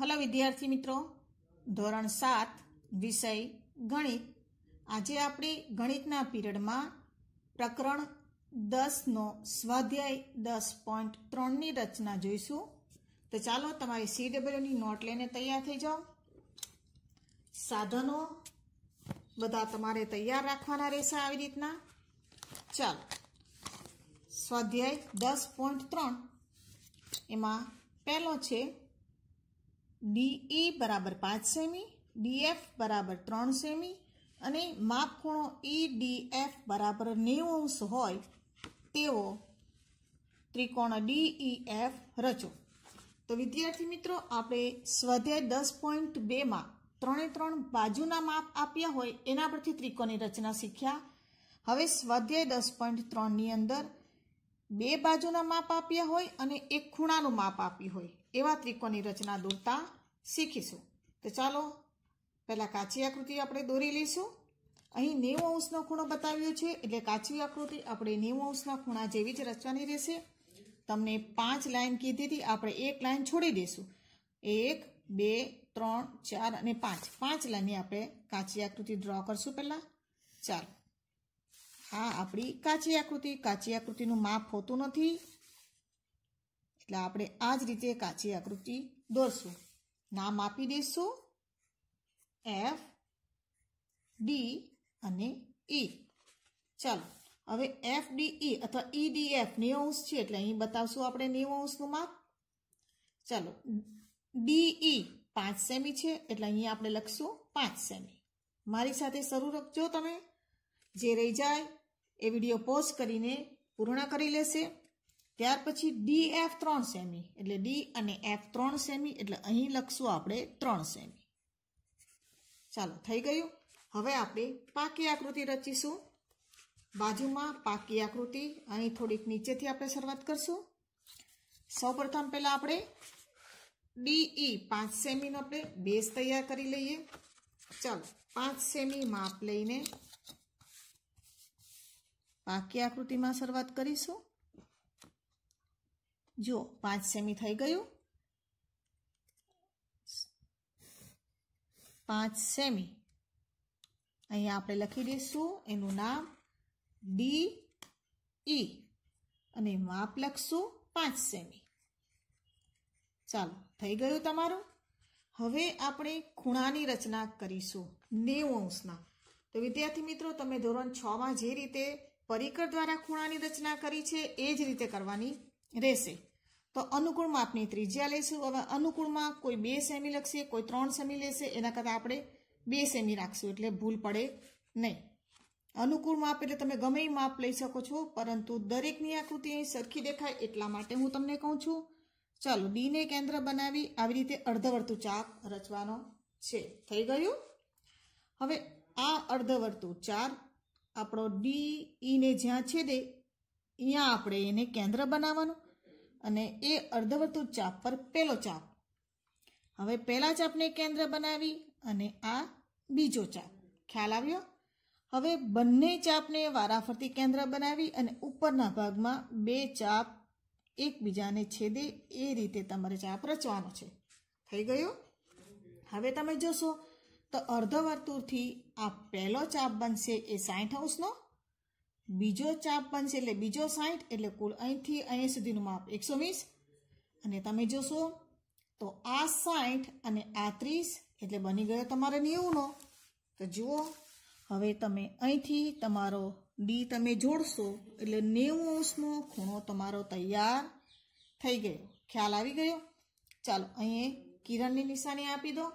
Hello વિદ્યાર્થી મિત્રો ધોરણ સાત વિષય ગણિત આજે આપણે ગણિતના પીરિયડમાં પ્રકરણ દસનો સ્વાધ્યાય દસ પોઈન્ટ ત્રણની રચના જોઈશું તો ચાલો તમારી સી ડબલ્યુની નોટ લઈને તૈયાર થઈ જાઓ સાધનો બધા તમારે તૈયાર રાખવાના રહેશે આવી રીતના ચાલો સ્વાધ્યાય દસ પોઈન્ટ ત્રણ એમાં પહેલો છે ડીઈ બરાબર પાંચ સેમી ડીએફ બરાબર ત્રણ સેમી અને માપ ખૂણો ઈ ડીએફ બરાબર નેવું અંશ હોય તેવો ત્રિકોણ ડીઈએફ રચો તો વિદ્યાર્થી મિત્રો આપણે સ્વાધ્યાય દસ પોઈન્ટ બેમાં ત્રણે ત્રણ બાજુના માપ આપ્યા હોય એના પરથી ત્રિકોણની રચના શીખ્યા હવે સ્વાધ્યાય દસ પોઈન્ટ ત્રણની અંદર બે બાજુના માપ આપ્યા હોય અને એક ખૂણાનું માપ આપ્યું હોય એવા ત્રિકોણની રચના દોરતા શીખીશું તો ચાલો પહેલાં કાચી આકૃતિ આપણે દોરી લઈશું અહીં નેવું અંશનો ખૂણો બતાવ્યો છે એટલે કાચી આકૃતિ આપણે નેવું અંશના ખૂણા જેવી જ રચવાની રહેશે તમને પાંચ લાઇન કીધી હતી આપણે એક લાઇન છોડી દઈશું એક બે ત્રણ ચાર અને પાંચ પાંચ લાઇનની આપણે કાચી આકૃતિ ડ્રો કરશું પહેલાં ચાલો હા આપણી કાચી આકૃતિ કાચી આકૃતિનું માપ હોતું નથી એટલે આપણે આ જ રીતે કાચી આકૃતિ દોરશું નામ આપી દઈશું એફ ડી અને ઈ e. ચાલો હવે એફ ડી ઈ અથવા ઈ ડી એફ નેવું અંશ છે એટલે અહીં બતાવશું આપણે નેવું અંશનું માપ ચાલો ડી ઈ e પાંચ સેમી છે એટલે અહીં આપણે લખશું પાંચ સેમી મારી સાથે શરૂ રખજો તમે જે રહી જાય એ વિડીયો પોઝ કરીને પૂર્ણ કરી લેશે ત્યાર પછી ડી એફ ત્રણ સેમી એટલે ડી અને એફ ત્રણ સેમી એટલે અહીં લખશું આપણે ત્રણ સેમી ચાલો થઈ ગયું હવે આપણે પાકી આકૃતિ રચીશું બાજુમાં પાકી આકૃતિ અહીં થોડીક નીચેથી આપણે શરૂઆત કરશું સૌપ્રથમ પહેલાં આપણે ડીઈ e પાંચ સેમીનો આપણે બેઝ તૈયાર કરી લઈએ ચાલો પાંચ સેમી માપ લઈને પાકી આકૃતિમાં શરૂઆત કરીશું જો પાંચ સેમી થઈ ગયું પાંચ સેમી અહીંયા આપણે લખી દઈશું એનું નામ ડી ઈ e. અને માપ લખશું પાંચ સેમી ચાલો થઈ ગયું તમારું હવે આપણે ખૂણાની રચના કરીશું નેવું અંશના તો વિદ્યાર્થી મિત્રો તમે ધોરણ છમાં જે રીતે પરિકર દ્વારા ખૂણાની રચના કરી છે એ જ રીતે કરવાની રહેશે તો અનુકૂળ માપની ત્રિજ્યા લઈશું હવે અનુકૂળમાં કોઈ બે સેમી લખશે કોઈ ત્રણ સેમી લેશે એના કરતાં આપણે બે સેમી રાખશું એટલે ભૂલ પડે નહીં અનુકૂળ માપ એટલે તમે ગમે માપ લઈ શકો છો પરંતુ દરેકની આકૃતિ અહીં સરખી દેખાય એટલા માટે હું તમને કહું છું ચાલો ડીને કેન્દ્ર બનાવી આવી રીતે અર્ધવર્તુ ચાપ રચવાનો છે થઈ ગયું હવે આ અર્ધવર્તુ ચાર આપણો ડી ઈને e જ્યાં છેદે અહીંયા આપણે એને કેન્દ્ર બનાવવાનું અને એ અર્ધવર્તુળ ચાપ પર પહેલો ચાપ હવે પહેલા ચાપને કેન્દ્ર બનાવી અને આ બીજો ચાપ ખ્યાલ આવ્યો હવે બંને ચાપને વારાફરતી કેન્દ્ર બનાવી અને ઉપરના ભાગમાં બે ચાપ એકબીજાને છેદે એ રીતે તમારે ચાપ રચવાનો છે થઈ ગયું હવે તમે જોશો તો અર્ધવર્તુળથી આ પહેલો ચાપ બનશે એ સાઠ અંશનો બીજો ચાપ બનશે એટલે બીજો સાઠ એટલે કુલ અહીંથી અહીં સુધીનું માપ એકસો વીસ અને તમે જોશો તો આ સાઠ અને આ ત્રીસ એટલે બની ગયો તમારે નેવુંનો તો જુઓ હવે તમે અહીંથી તમારો ડી તમે જોડશો એટલે નેવું અંશનો ખૂણો તમારો તૈયાર થઈ ગયો ખ્યાલ આવી ગયો ચાલો અહીં કિરણની નિશાની આપી દો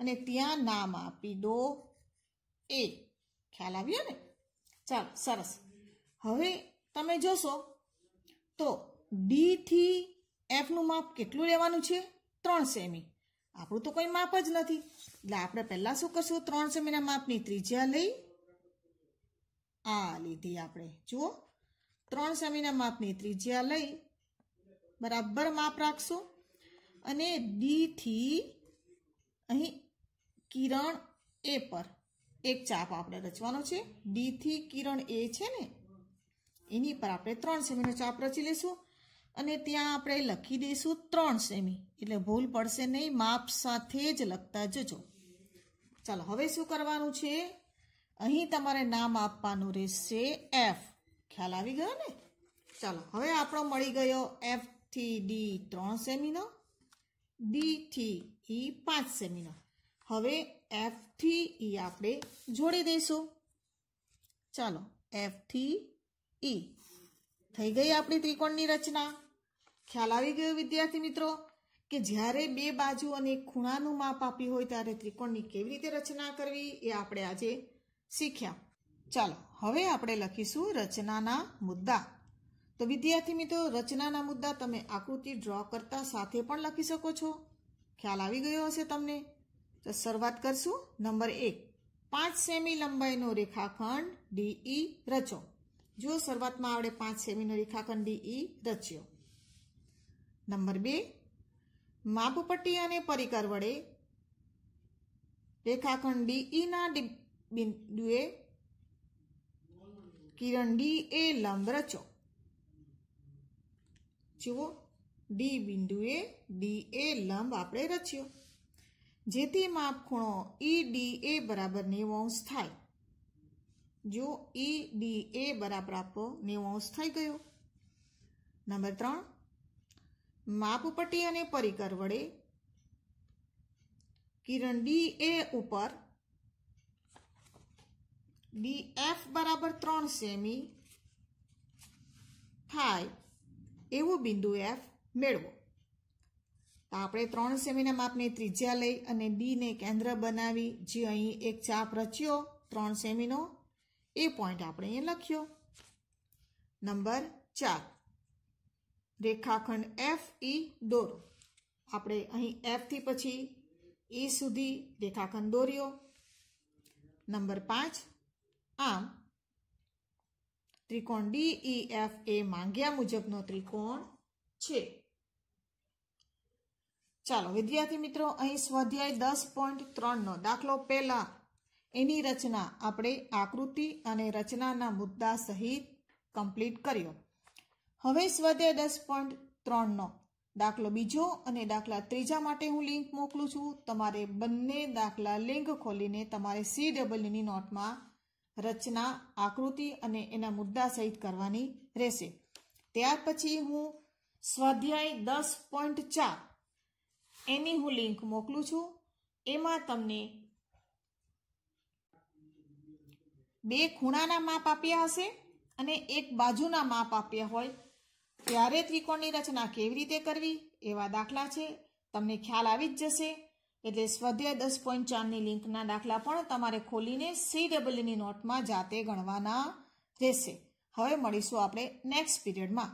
અને ત્યાં નામ આપી દો એ ખ્યાલ આવ્યો ને ચાલો સરસ હવે તમે જોશો તો ડી થી એફનું માપ કેટલું લેવાનું છે ત્રણ સેમી આપણું તો કોઈ માપ જ નથી એટલે આપણે પહેલાં શું કરશું ત્રણ સેમીના માપની ત્રિજ્યા લઈ આ લીધી આપણે જુઓ ત્રણ સેમીના માપની ત્રિજ્યા લઈ બરાબર માપ રાખશો અને ડીથી અહીં કિરણ એ પર એક ચાપ આપણે રચવાનો છે ડીથી કિરણ એ છે ને એની પર આપણે ત્રણ સેમીનો ચાપ રચી લઈશું અને ત્યાં આપણે લખી દઈશું ત્રણ સેમી એટલે ભૂલ પડશે નહીં માપ સાથે જ લખતા જજો ચાલો હવે શું કરવાનું છે અહીં તમારે નામ આપવાનું રહેશે એફ ખ્યાલ આવી ગયો ને ચાલો હવે આપણો મળી ગયો એફથી ડી ત્રણ સેમીનો ડી થી ઈ e પાંચ સેમીનો હવે એફ થી ઈ e આપણે જોડી દઈશું ચાલો એફ એફથી ઈ e. થઈ ગઈ આપણી ત્રિકોણની રચના ખ્યાલ આવી ગયો વિદ્યાર્થી મિત્રો કે જ્યારે બે બાજુ અને ખૂણાનું માપ આપ્યું હોય ત્યારે ત્રિકોણની કેવી રીતે રચના કરવી એ આપણે આજે શીખ્યા ચાલો હવે આપણે લખીશું રચનાના મુદ્દા તો વિદ્યાર્થી મિત્રો રચનાના મુદ્દા તમે આકૃતિ ડ્રો કરતા સાથે પણ લખી શકો છો ખ્યાલ આવી ગયો હશે તમને તો શરૂઆત કરશું નંબર એક પાંચ સેમી લંબાઈનો રેખાખંડ ડીઈ રચો જો શરૂઆતમાં આપણે પાંચ સેમીનો રેખાખંડ ડીઈ રચ્યો નંબર બે માપપટ્ટી અને પરિકર વડે રેખાખંડ ડીઈના બિંદુએ કિરણ ડી એ લંબ રચો જુઓ ડી બિંદુએ ડી એ લંબ આપણે રચ્યો જેથી માપખૂણો ઈ e ડી એ બરાબર નેવાંશ થાય જો ઈ ડી એ બરાબર આપણો નેવાંશ થઈ ગયો નંબર ત્રણ માપપટ્ટી અને પરિકર વડે કિરણ ડી એ ઉપર ડી એફ બરાબર ત્રણ સેમી થાય એવું બિંદુ એફ મેળવો તો આપણે ત્રણ સેમીના માપની ત્રિજ્યા લઈ અને ડીને કેન્દ્ર બનાવી જે અહીં એક ચાપ રચ્યો ત્રણ સેમીનો એ પોઈન્ટ આપણે અહીં લખ્યો નંબર ચાર રેખાખંડ એફ ઈ e દોરો આપણે અહીં એફથી પછી ઈ e સુધી રેખાખંડ દોર્યો નંબર પાંચ આમ ત્રિકોણ ડી ઈ એફ એ માંગ્યા મુજબનો ત્રિકોણ છે ચાલો વિદ્યાર્થી મિત્રો અહીં સ્વાધ્યાય દસ પોઈન્ટ ત્રણનો દાખલો પહેલા એની રચના આપણે આકૃતિ અને રચનાના મુદ્દા સહિત કમ્પ્લીટ કર્યો હવે સ્વાધ્યાય દસ પોઈન્ટ ત્રણનો દાખલો બીજો અને દાખલા ત્રીજા માટે હું લિંક મોકલું છું તમારે બંને દાખલા લિંક ખોલીને તમારે સી ડબલની નોટમાં રચના આકૃતિ અને એના મુદ્દા સહિત કરવાની રહેશે ત્યાર પછી હું સ્વાધ્યાય દસ પોઈન્ટ ચાર એની હું લિંક મોકલું છું એમાં તમને બે ખૂણાના માપ આપ્યા હશે અને એક બાજુના માપ આપ્યા હોય ત્યારે ત્રિકોણની રચના કેવી રીતે કરવી એવા દાખલા છે તમને ખ્યાલ આવી જ જશે એટલે સ્વાધ્યાય દસ પોઈન્ટ ચારની લિંકના દાખલા પણ તમારે ખોલીને સી ડબલની નોટમાં જાતે ગણવાના રહેશે હવે મળીશું આપણે નેક્સ્ટ પીરિયડમાં